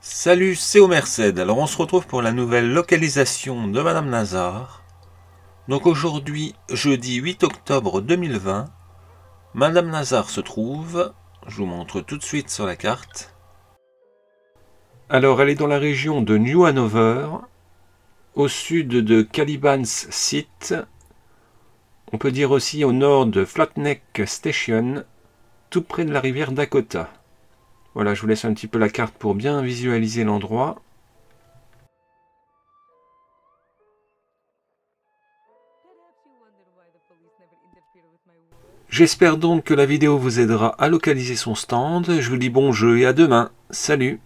Salut, c'est Omerced. Alors on se retrouve pour la nouvelle localisation de Madame Nazar. Donc aujourd'hui, jeudi 8 octobre 2020, Madame Nazar se trouve, je vous montre tout de suite sur la carte. Alors elle est dans la région de New Hanover, au sud de Caliban's Site, on peut dire aussi au nord de Flatneck Station, tout près de la rivière Dakota. Voilà, je vous laisse un petit peu la carte pour bien visualiser l'endroit. J'espère donc que la vidéo vous aidera à localiser son stand. Je vous dis bon jeu et à demain. Salut